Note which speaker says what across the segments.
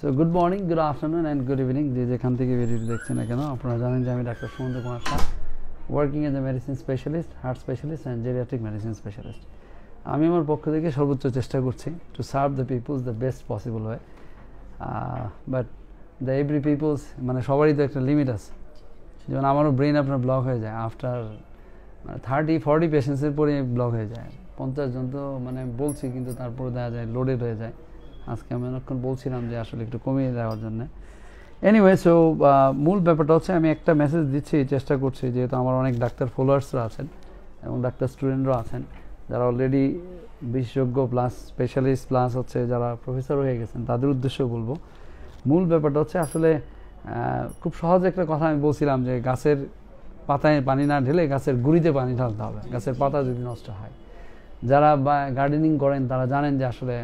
Speaker 1: So good morning good afternoon and good evening যে যেখান থেকে ভিডিওটি দেখছেন না কেন আপনারা জানেন যে আমি doctor Sumanta Kumar Shah working as a medicine specialist heart specialist and geriatric medicine specialist আমি আমার পক্ষ থেকে সর্বোচ্চ চেষ্টা করছি to serve the peoples the best possible way but the every peoples মানে সবারই তো একটা লিমিট আছে যেমন আমারও ব্রেন আপনার ব্লক হয়ে যায় আফটার মানে থার্টি ফর্টি পেশেন্টসের পরে ব্লক হয়ে যায় পঞ্চাশ জন তো মানে বলছি কিন্তু তারপরে দেখা যায় লোডেড হয়ে যায় আজকে আমি অনেকক্ষণ বলছিলাম যে আসলে একটু কমিয়ে দেওয়ার জন্য এনিওয়ে সো মূল ব্যাপারটা হচ্ছে আমি একটা মেসেজ দিচ্ছি চেষ্টা করছি যেহেতু আমার অনেক ডাক্তার ফলোয়ার্সরা আছেন এবং ডাক্তার স্টুডেন্টরা আছেন যারা অলরেডি বিশেষজ্ঞ প্লাস স্পেশালিস্ট প্লাস হচ্ছে যারা প্রফেসর হয়ে গেছেন তাদের উদ্দেশ্য বলবো মূল ব্যাপারটা হচ্ছে আসলে খুব সহজ একটা কথা আমি বলছিলাম যে গাছের পাতায় পানি না ঢেলে গাছের গুড়িতে পানি ঢালতে হবে গাছের পাতা যদি নষ্ট হয় যারা বা গার্ডেনিং করেন তারা জানেন যে আসলে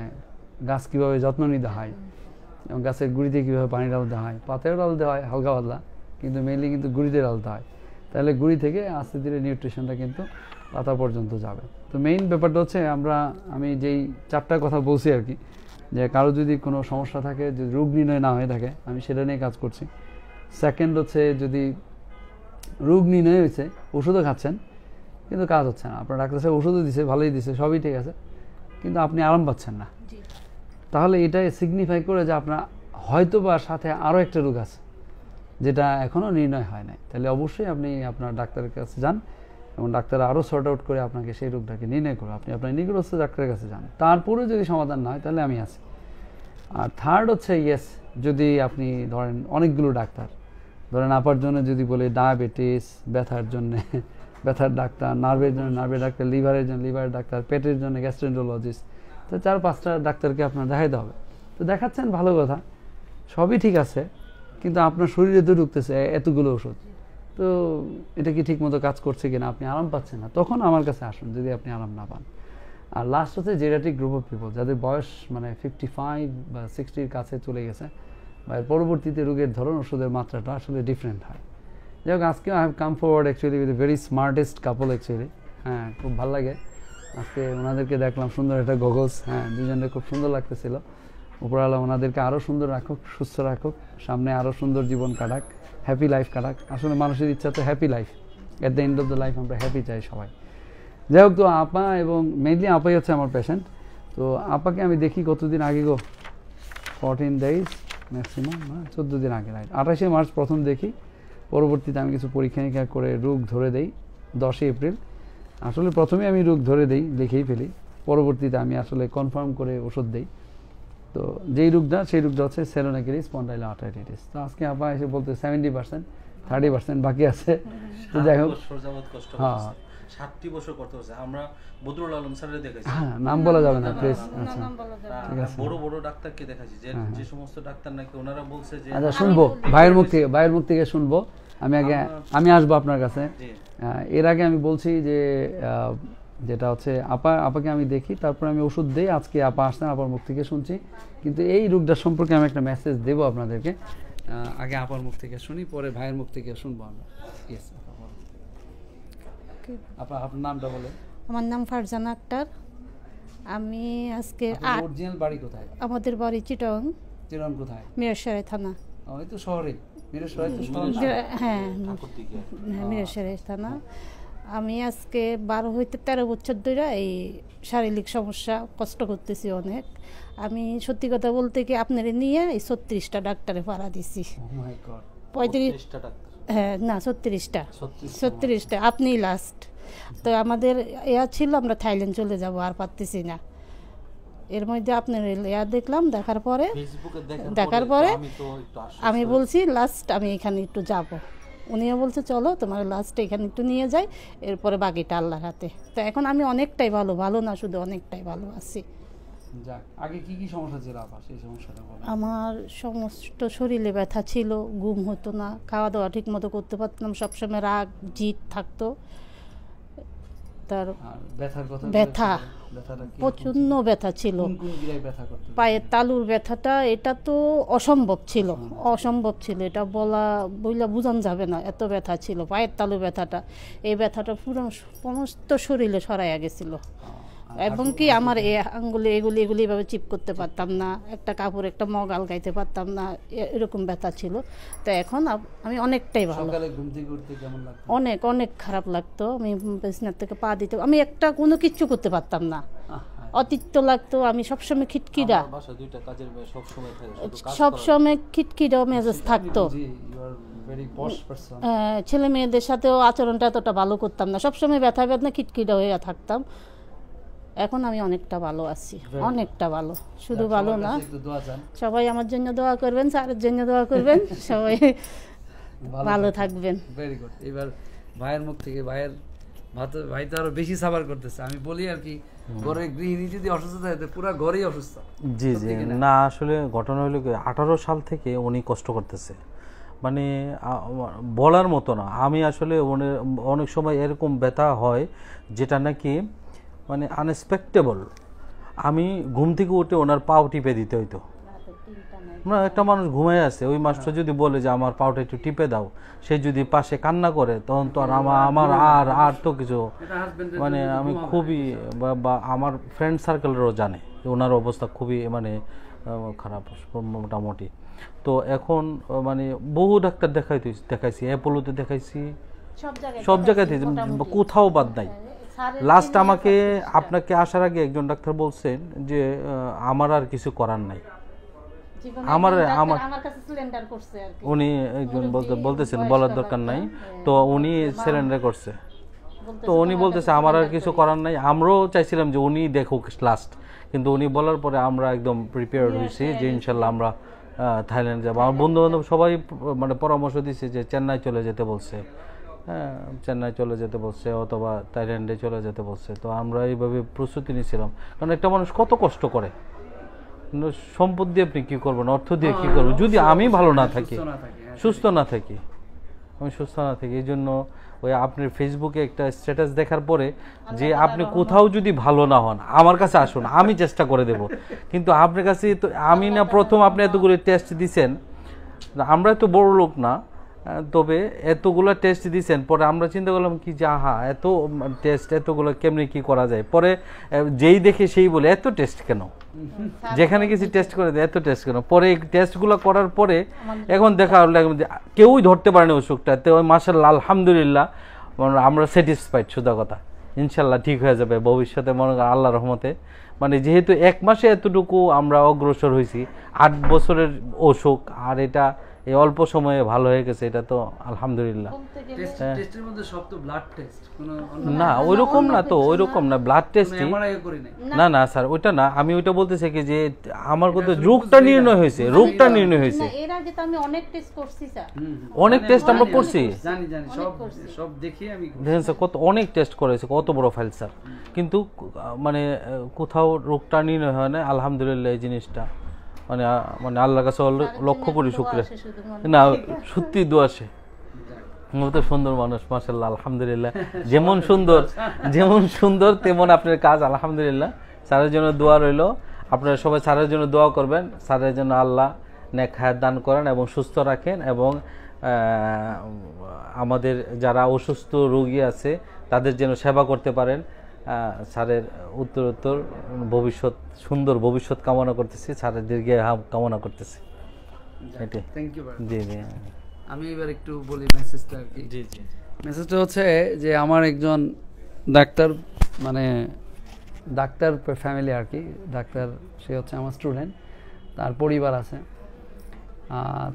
Speaker 1: গাছ কীভাবে যত্ন নিতে হয় এবং গাছের গুড়িতে কীভাবে পানি ঢালতে হয় পাতায়ও ঢালতে হয় হালকা পাতলা কিন্তু মেনলি কিন্তু গুড়িতে ঢালতে হয় তাহলে গুড়ি থেকে আস্তে ধীরে নিউট্রিশনটা কিন্তু পাতা পর্যন্ত যাবে তো মেইন ব্যাপারটা হচ্ছে আমরা আমি যেই চারটার কথা বলছি আর কি যে কারো যদি কোনো সমস্যা থাকে যদি রোগ নির্ণয় না হয়ে থাকে আমি সেটা নিয়ে কাজ করছি সেকেন্ড হচ্ছে যদি রোগ নির্ণয় হয়েছে ওষুধও খাচ্ছেন কিন্তু কাজ হচ্ছে না আপনার ডাক্তার সাহেব ওষুধও দিছে ভালোই দিছে সবই ঠিক আছে কিন্তু আপনি আরাম পাচ্ছেন না তাহলে এটা সিগনিফাই করে যে আপনার হয়তো বা সাথে আরও একটা রোগ আছে যেটা এখনও নির্ণয় হয় নাই তাহলে অবশ্যই আপনি আপনার ডাক্তারের কাছে যান এবং ডাক্তার আরও সর্ট আউট করে আপনাকে সেই রোগটাকে নির্ণয় করবে আপনি আপনার নিগ্রস্ত ডাক্তারের কাছে যান তারপরে যদি সমাধান না হয় তাহলে আমি আছি আর থার্ড হচ্ছে ইয়েস যদি আপনি ধরেন অনেকগুলো ডাক্তার ধরেন আপার জন্য যদি বলে ডায়াবেটিস ব্যথার জন্যে ব্যথার ডাক্তার নার্ভের জন্য নার্ভের ডাক্তার লিভারের জন্য লিভারের ডাক্তার পেটের জন্য গ্যাস্ট্রেন্ডোলজিস্ট তো চার পাঁচটা ডাক্তারকে আপনার দেখাইতে হবে তো দেখাচ্ছেন ভালো কথা সবই ঠিক আছে কিন্তু আপনার শরীরে তো ঢুকতেছে এতগুলো ওষুধ তো এটা কি ঠিক মতো কাজ করছে কিনা আপনি আরাম পাচ্ছেন না তখন আমার কাছে আসুন যদি আপনি আরাম না পান আর লাস্ট হচ্ছে জেরাটিক গ্রুপ অফ পিপল যাদের বয়স মানে ফিফটি ফাইভ বা সিক্সটির কাছে চলে গেছে বা এর পরবর্তীতে রোগের ধরন ওষুধের মাত্রাটা আসলে ডিফারেন্ট হয় যাই হোক আজকে I have come forward actually with very smartest couple actually হ্যাঁ খুব ভালো লাগে আজকে ওনাদেরকে দেখলাম সুন্দর একটা গগলস হ্যাঁ দুজনের খুব সুন্দর লাগতেছিল উপরওয়ালা ওনাদেরকে আরও সুন্দর রাখুক সুস্থ রাখুক সামনে আরও সুন্দর জীবন কাটাক হ্যাপি লাইফ কাটাক আসলে মানুষের ইচ্ছা তো happy life at the end of the life আমরা হ্যাপি চাই সবাই যাই হোক তো আপা এবং মেইনলি আপাই হচ্ছে আমার পেশেন্ট তো আপাকে আমি দেখি কতদিন আগে গো ফোরটিন ডেইজ ম্যাক্সিমাম হ্যাঁ চোদ্দো দিন আগে রাইট আঠাশে মার্চ প্রথম দেখি পরবর্তীতে আমি কিছু পরীক্ষা নিরীক্ষা করে রোগ ধরে দেই দশই এপ্রিল আসলে প্রথমে আমি রোগ ধরে দেই দেখেই ফেলি পরবর্তীতে আমি আসলে কনফার্ম করে ওষুধ দেই তো যেই রোগটা সেই রোগটা হচ্ছে সেলোনাকেরি স্পন্ডাইলা আর্টাইটিস তো আজকে আপা এসে বলতে সেভেন্টি পার্সেন্ট থার্টি পার্সেন্ট বাকি আছে তো যাই হোক হ্যাঁ
Speaker 2: সাতটি বছর আমরা বদরুল আলম স্যারের দেখেছি হ্যাঁ নাম বলা যাবে না প্লিজ আচ্ছা বড় বড় ডাক্তারকে দেখেছি যে হ্যাঁ, হ্যাঁ। যে সমস্ত ডাক্তার নাকি ওনারা বলছে যে আচ্ছা শুনবো ভাইয়ের মুখ
Speaker 1: থেকে ভাইয়ের মুখ থেকে শুনবো আমি আগে আমি আসবো আপনার কাছে এর আগে আমি বলছি যে যেটা হচ্ছে আপা আপাকে আমি দেখি তারপরে আমি ওষুধ দিই আজকে আপা আসছেন আপার মুখ থেকে শুনছি কিন্তু এই রোগটা সম্পর্কে আমি একটা মেসেজ দেবো আপনাদেরকে আগে আপার মুখ থেকে শুনি পরে ভাইয়ের মুখ থেকে শুনবো আমরা ইয়েস আপনার নামটা বলে
Speaker 3: আমার নাম ফারজানা আক্তার আমি আজকে অরিজিনাল বাড়ি কোথায় আমাদের বাড়ি চিটং চিটং কোথায় মেয়রসরাই থানা
Speaker 1: ওই তো শহরে হ্যাঁ, হ্যাঁ, হ্যাঁ।,
Speaker 3: হ্যাঁ থানা আমি আজকে বারো হইতে তেরো বছর ধরে এই শারীরিক সমস্যা কষ্ট করতেছি অনেক আমি সত্যি কথা বলতে কি আপনার নিয়ে এই ছত্রিশটা ডাক্তারে ভাড়া দিছি oh পঁয়ত্রিশ হ্যাঁ না ছত্রিশটা ছত্রিশটা আপনি লাস্ট তো আমাদের ইয়া ছিল আমরা থাইল্যান্ড চলে যাব আর পারতেছি না এর মধ্যে আপনার লেয়ার দেখলাম দেখার পরে দেখার পরে আমি বলছি লাস্ট আমি এখানে একটু যাব উনিও বলছে চলো তোমার লাস্ট এখানে একটু নিয়ে যাই এরপরে বাকিটা আল্লাহর হাতে তো এখন আমি অনেকটাই ভালো ভালো না শুধু অনেকটাই ভালো আছি
Speaker 1: আগে কি কি সমস্যা ছিল
Speaker 3: আমার সমস্ত শরীরে ব্যথা ছিল ঘুম হতো না খাওয়া দাওয়া ঠিক মতো করতে পারতাম সবসময় রাগ জিত থাকতো তার ব্যথা প্রচন্ড ব্যথা ছিল পায়ের তালুর ব্যথাটা এটা তো অসম্ভব ছিল অসম্ভব ছিল এটা বলা বইলা বোঝানো যাবে না এত ব্যথা ছিল পায়ের তালু ব্যথাটা এই ব্যথাটা পুরো সমস্ত শরীরে সরাইয়া গেছিলো আচ্ছা। এবং কি আমার এ আঙ্গুলি এগুলি এগুলি এভাবে চিপ করতে পারতাম না একটা কাপড় একটা মগ আলগাইতে পারতাম না এরকম ব্যথা ছিল তো এখন আমি অনেকটাই ভালো অনেক অনেক খারাপ লাগতো আমি বিছনার থেকে পা দিতে আমি একটা কোনো কিচ্ছু করতে পারতাম না অতিত্ব লাগতো আমি সবসময় খিটকিরা
Speaker 1: সবসময় খিটকিরা মেজাজ থাকতো
Speaker 3: ছেলে মেয়েদের সাথেও আচরণটা এতটা ভালো করতাম না সবসময় ব্যথা ব্যথা খিটকিরা হয়ে থাকতাম এখন আমি অনেকটা ভালো আছি অনেকটা ভালো শুধু ভালো না সবাই আমার জন্য দোয়া করবেন স্যারের জন্য দোয়া করবেন সবাই ভালো থাকবেন
Speaker 1: ভেরি গুড এবার ভাইয়ের মুখ থেকে ভাইয়ের ভাই তো আরো বেশি সাবার করতেছে আমি বলি আর কি ঘরে গৃহিণী যদি অসুস্থ থাকে পুরো ঘরেই অসুস্থ জি জি
Speaker 2: না আসলে ঘটনা হলো কি আঠারো সাল থেকে উনি কষ্ট করতেছে মানে বলার মতো না আমি আসলে অনেক সময় এরকম ব্যথা হয় যেটা নাকি মানে আনএক্সপেক্টেবল আমি ঘুম থেকে উঠে ওনার পাও টিপে দিতে হইতো না একটা মানুষ ঘুমায় আছে ওই মাস্টার যদি বলে যে আমার পাউটা একটু টিপে দাও সে যদি পাশে কান্না করে তখন তো আর আমার আমার আর আর তো কিছু মানে আমি খুবই বা আমার ফ্রেন্ড সার্কেলেরও জানে ওনার অবস্থা খুবই মানে খারাপ মোটামুটি তো এখন মানে বহু ডাক্তার দেখাইতে দেখাইছি অ্যাপোলোতে দেখাইছি
Speaker 3: সব জায়গায় কোথাও বাদ নাই লাস্ট আমাকে
Speaker 2: আপনাকে আসার আগে একজন ডাক্তার বলছেন যে আমার আর কিছু করার নাই
Speaker 3: আমার আমার
Speaker 2: উনি একজন বলতেছেন বলার দরকার নাই হ্যাঁ। তো উনি সিলিন্ডার করছে তো উনি বলতেছে আমার আর কিছু করার নাই আমরাও চাইছিলাম যে উনি দেখুক লাস্ট কিন্তু উনি বলার পরে আমরা একদম প্রিপেয়ার হয়েছি যে ইনশাল্লাহ আমরা থাইল্যান্ড যাবো আমার বন্ধু বান্ধব সবাই মানে পরামর্শ দিছে যে চেন্নাই চলে যেতে বলছে হ্যাঁ চেন্নাই চলে যেতে বলছে অথবা থাইল্যান্ডে চলে যেতে বলছে তো আমরা এইভাবে প্রস্তুতি নিয়েছিলাম কারণ একটা মানুষ কত কষ্ট করে সম্পদ দিয়ে আপনি কী করবেন অর্থ দিয়ে কী হ্যাঁ, করবো যদি আমি ভালো না থাকি হ্যাঁ। সুস্থ না থাকি আমি সুস্থ না থাকি এই জন্য ওই আপনার ফেসবুকে একটা স্ট্যাটাস দেখার পরে যে আপনি কোথাও যদি ভালো না হন আমার কাছে আসুন আমি চেষ্টা করে দেব কিন্তু আপনার কাছে তো আমি না প্রথম আপনি এতগুলো টেস্ট দিছেন আমরা তো বড় লোক না তবে এতগুলো টেস্ট দিয়েছেন পরে আমরা চিন্তা করলাম কি যে আহা এত টেস্ট এতগুলো কেমনি কি করা যায় পরে যেই দেখে সেই বলে এত টেস্ট কেন যেখানে কিছু টেস্ট করে দেয় এত টেস্ট কেন পরে টেস্টগুলো করার পরে এখন দেখা হলো কেউই ধরতে পারেনি অসুখটা তো লাল আলহামদুলিল্লাহ মানে আমরা স্যাটিসফাইড সুদা কথা ইনশাল্লাহ ঠিক হয়ে যাবে ভবিষ্যতে মনে আল্লাহ রহমতে মানে যেহেতু এক মাসে এতটুকু আমরা অগ্রসর হয়েছি আট বছরের অসুখ আর এটা এই অল্প সময়ে ভালো হয়ে গেছে এটা তো আলহামদুলিল্লাহ
Speaker 1: না ওইরকম না তো ওইরকম না ব্লাড
Speaker 2: টেস্ট না না স্যার ওইটা না আমি ওইটা বলতেছি কি যে আমার কত রোগটা নির্ণয় হয়েছে রোগটা নির্ণয় হয়েছে
Speaker 3: এর আগে তো আমি অনেক টেস্ট করছি স্যার অনেক টেস্ট আমরা করছি
Speaker 1: জানি জানি সব সব দেখি আমি
Speaker 2: দেখেন স্যার কত অনেক টেস্ট করেছে কত বড় ফাইল স্যার কিন্তু মানে কোথাও রোগটা নির্ণয় হয় না আলহামদুলিল্লাহ এই জিনিসটা মানে মানে আল্লাহর কাছে লক্ষ্য করি শুক্রিয়া না সত্যি দোয়াশে মতো সুন্দর মানুষ মাসাল্লাহ আলহামদুলিল্লাহ যেমন সুন্দর যেমন সুন্দর তেমন আপনার কাজ আলহামদুলিল্লাহ স্যারের জন্য দোয়া রইল আপনারা সবাই স্যারের জন্য দোয়া করবেন স্যারের জন্য আল্লাহ নে হায়াত দান করেন এবং সুস্থ রাখেন এবং আমাদের যারা অসুস্থ রোগী আছে তাদের যেন সেবা করতে পারেন স্যারের উত্তর ভবিষ্যৎ সুন্দর ভবিষ্যৎ কামনা করতেছি স্যারের দীর্ঘে হাম
Speaker 1: কামনা করতেছি জি জি আমি এবার একটু বলি মেসেজটা আর কি জি জি মেসেজটা হচ্ছে যে আমার একজন ডাক্তার মানে ডাক্তার ফ্যামিলি আর কি ডাক্তার সে হচ্ছে আমার স্টুডেন্ট তার পরিবার আছে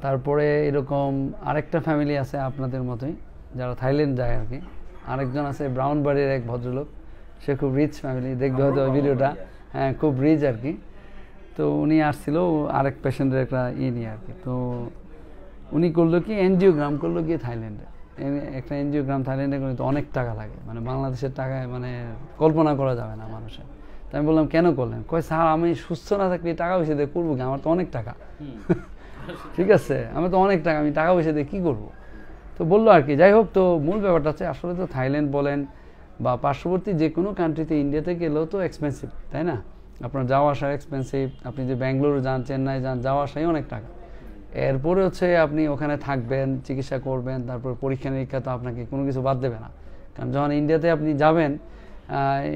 Speaker 1: তারপরে এরকম আরেকটা ফ্যামিলি আছে আপনাদের মতোই যারা থাইল্যান্ড যায় আর কি আরেকজন আছে ব্রাউন বাড়ির এক ভদ্রলোক সে খুব রিচ ফ্যামিলি দেখবে হয়তো ওই ভিডিওটা হ্যাঁ খুব রিচ আর কি তো উনি আসছিল আরেক পেশেন্টের একটা ই নিয়ে আর কি তো উনি করলো কি এনজিওগ্রাম করলো গিয়ে থাইল্যান্ডে একটা এনজিওগ্রাম থাইল্যান্ডে করলে তো অনেক টাকা লাগে মানে বাংলাদেশের টাকায় মানে কল্পনা করা যাবে না মানুষের তো আমি বললাম কেন করলেন কয় স্যার আমি সুস্থ না থাকলে টাকা পয়সা দিয়ে করবো কি আমার তো অনেক টাকা ঠিক আছে আমার তো অনেক টাকা আমি টাকা পয়সা দিয়ে কী করবো তো বললো আর কি যাই হোক তো মূল ব্যাপারটা হচ্ছে আসলে তো থাইল্যান্ড বলেন বা পার্শ্ববর্তী যে কোনো কান্ট্রিতে ইন্ডিয়াতে গেলেও তো এক্সপেন্সিভ তাই না আপনার যাওয়া আসা এক্সপেন্সিভ আপনি যে ব্যাঙ্গালোর যান চেন্নাই যান যাওয়া আসাই অনেক টাকা এরপরে হচ্ছে আপনি ওখানে থাকবেন চিকিৎসা করবেন তারপর পরীক্ষা নিরীক্ষা তো আপনাকে কোনো কিছু বাদ দেবে না কারণ যখন ইন্ডিয়াতে আপনি যাবেন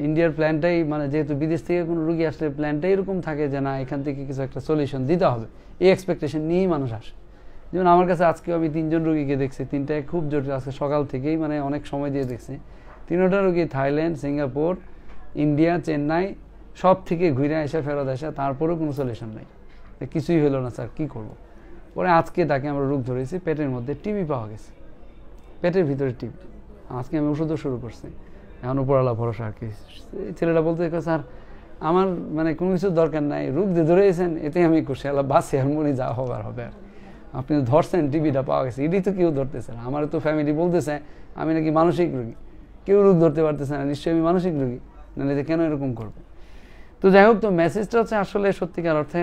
Speaker 1: ইন্ডিয়ার প্ল্যানটাই মানে যেহেতু বিদেশ থেকে কোনো রুগী আসলে প্ল্যানটাই এরকম থাকে যে না এখান থেকে কিছু একটা সলিউশন দিতে হবে এই এক্সপেকটেশন নিয়েই মানুষ আসে যেমন আমার কাছে আজকেও আমি তিনজন রুগীকে দেখছি তিনটায় খুব জটিল আজকে সকাল থেকেই মানে অনেক সময় দিয়ে দেখছি তিনোটা কি থাইল্যান্ড সিঙ্গাপুর ইন্ডিয়া চেন্নাই সব থেকে ঘুরে আসা ফেরত আসা তারপরেও কোনো সলিউশন নেই কিছুই হলো না স্যার কি করবো পরে আজকে তাকে আমরা রোগ ধরেছি পেটের মধ্যে টিবি পাওয়া গেছে পেটের ভিতরে টিবি আজকে আমি ওষুধও শুরু করছি এখন উপরালা ভরসা আর কি ছেলেটা বলতে দেখো স্যার আমার মানে কোনো কিছু দরকার নাই রোগ দিয়ে ধরেছেন এতে আমি খুশি আল্লাহ বাসে মনে যা হবার হবে আর আপনি ধরছেন টিভিটা পাওয়া গেছে এটি তো কেউ ধরতেছে আমার তো ফ্যামিলি বলতেছে আমি নাকি মানসিক রোগী কেউ রোগ ধরতে পারতেছে না নিশ্চয়ই আমি মানসিক রোগী নাহলে যে কেন এরকম করবে তো যাই হোক তো মেসেজটা হচ্ছে আসলে সত্যিকার অর্থে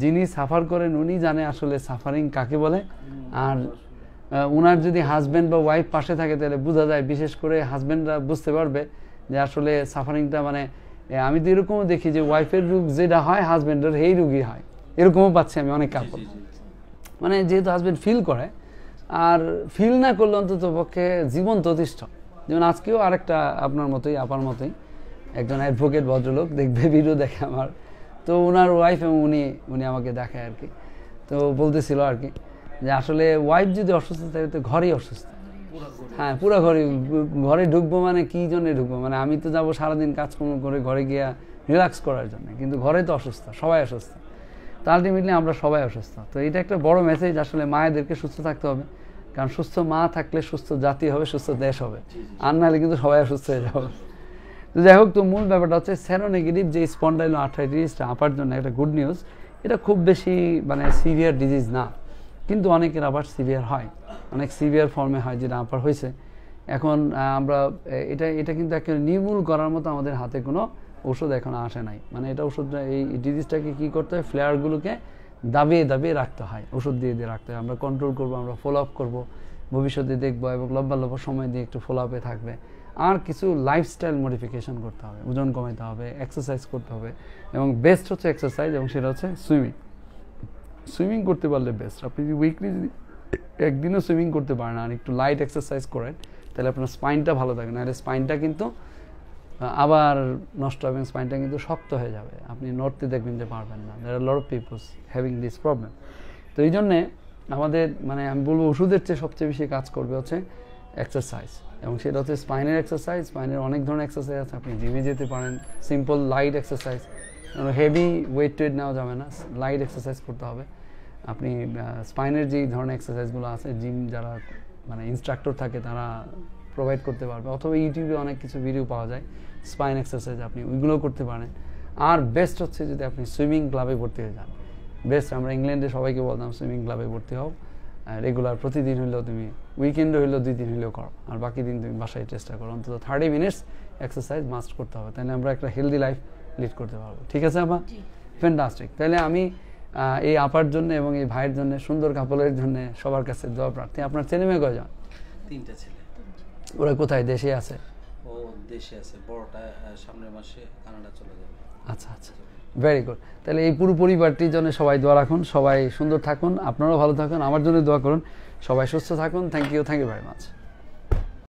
Speaker 1: যিনি সাফার করেন উনি জানে আসলে সাফারিং কাকে বলে আর ওনার যদি হাজব্যান্ড বা ওয়াইফ পাশে থাকে তাহলে বোঝা যায় বিশেষ করে হাজব্যান্ডরা বুঝতে পারবে যে আসলে সাফারিংটা মানে আমি তো এরকমও দেখি যে ওয়াইফের রোগ যেটা হয় হাজব্যান্ডের এই রুগী হয় এরকমও পাচ্ছি আমি অনেক কাপড় মানে যেহেতু হাজব্যান্ড ফিল করে আর ফিল না করলে অন্তত পক্ষে জীবন ততিষ্ঠ যেমন আজকেও আরেকটা আপনার মতোই আপার মতোই একজন অ্যাডভোকেট ভদ্রলোক দেখবে ভিডিও দেখে আমার তো ওনার ওয়াইফ এবং উনি উনি আমাকে দেখায় আর কি তো বলতেছিল আর কি যে আসলে ওয়াইফ যদি অসুস্থ থাকে তো ঘরেই অসুস্থ হ্যাঁ পুরো ঘরে ঘরে ঢুকবো মানে কী জন্যে ঢুকবো মানে আমি তো যাবো সারাদিন কাজকর্ম করে ঘরে গিয়া রিল্যাক্স করার জন্য কিন্তু ঘরে তো অসুস্থ সবাই অসুস্থ তো আলটিমেটলি আমরা সবাই অসুস্থ তো এটা একটা বড় মেসেজ আসলে মায়েদেরকে সুস্থ থাকতে হবে কারণ সুস্থ মা থাকলে সুস্থ জাতি হবে সুস্থ দেশ হবে আর নাহলে কিন্তু সবাই সুস্থ হয়ে যাবে তো যাই হোক তো মূল ব্যাপারটা হচ্ছে সেরোনেগেটিভ যে স্পন্ডাইলো আর্থাইটিসটা আপার জন্য একটা গুড নিউজ এটা খুব বেশি মানে সিভিয়ার ডিজিজ না কিন্তু অনেকের আবার সিভিয়ার হয় অনেক সিভিয়ার ফর্মে হয় যেটা আপার হয়েছে এখন আমরা এটা এটা কিন্তু একেবারে নির্মূল করার মতো আমাদের হাতে কোনো ওষুধ এখন আসে নাই মানে এটা ওষুধটা এই ডিজিজটাকে কী করতে হয় ফ্লেয়ারগুলোকে দাবিয়ে দাবিয়ে রাখতে হয় ওষুধ দিয়ে দিয়ে রাখতে হয় আমরা কন্ট্রোল করব আমরা ফলো আপ করবো ভবিষ্যতে দেখবো এবং লম্বা লম্বা সময় দিয়ে একটু ফলো আপে থাকবে আর কিছু লাইফস্টাইল মডিফিকেশন করতে হবে ওজন কমাইতে হবে এক্সারসাইজ করতে হবে এবং বেস্ট হচ্ছে এক্সারসাইজ এবং সেটা হচ্ছে সুইমিং সুইমিং করতে পারলে বেস্ট আপনি যদি উইকলি যদি একদিনও সুইমিং করতে পারেন আর একটু লাইট এক্সারসাইজ করেন তাহলে আপনার স্পাইনটা ভালো থাকে নাহলে স্পাইনটা কিন্তু আবার নষ্ট এবং স্পাইনটা কিন্তু শক্ত হয়ে যাবে আপনি নড়তে দেখবেন যে পারবেন না there are lot peoples having this problem তো এই জন্যে আমাদের মানে আমি বলবো ওষুধের চেয়ে সবচেয়ে বেশি কাজ করবে হচ্ছে এক্সারসাইজ এবং সেটা হচ্ছে স্পাইনের এক্সারসাইজ স্পাইনের অনেক ধরনের এক্সারসাইজ আছে আপনি জিমে যেতে পারেন simple light exercise heavy weight টেট নেওয়া যাবে না লাইট এক্সারসাইজ করতে হবে আপনি স্পাইনের যেই ধরনের এক্সারসাইজগুলো আছে জিম যারা মানে ইনস্ট্রাক্টর থাকে তারা প্রোভাইড করতে পারবে অথবা ইউটিউবে অনেক কিছু ভিডিও পাওয়া যায় স্পাইন এক্সারসাইজ আপনি ওইগুলো করতে পারেন আর বেস্ট হচ্ছে যদি আপনি সুইমিং ক্লাবে ভর্তি হয়ে যান বেস্ট আমরা ইংল্যান্ডে সবাইকে বলতাম সুইমিং ক্লাবে ভর্তি হও রেগুলার প্রতিদিন হইলেও তুমি উইকেন্ডে হইলেও দুই দিন হইলেও করো আর বাকি দিন তুমি বাসায় চেষ্টা করো অন্তত থার্টি মিনিটস এক্সারসাইজ মাস্ট করতে হবে তাহলে আমরা একটা হেলদি লাইফ লিড করতে পারবো ঠিক আছে আপা ফ্যান্টাস্টিক তাহলে আমি এই আপার জন্য এবং এই ভাইয়ের জন্য সুন্দর কাপলের জন্য সবার কাছে দোয়া প্রার্থী আপনার ছেলে মেয়ে কয়জন তিনটা ছেলে ওরা কোথায় দেশে আছে
Speaker 2: ও দেশে আছে বড়টা সামনের মাসে
Speaker 1: কানাডা চলে যাবে আচ্ছা আচ্ছা ভেরি গুড তাহলে এই পুরো পরিবারটির জন্য সবাই দোয়া রাখুন সবাই সুন্দর থাকুন আপনারাও ভালো থাকুন আমার জন্য দোয়া করুন সবাই সুস্থ থাকুন thank you thank you very much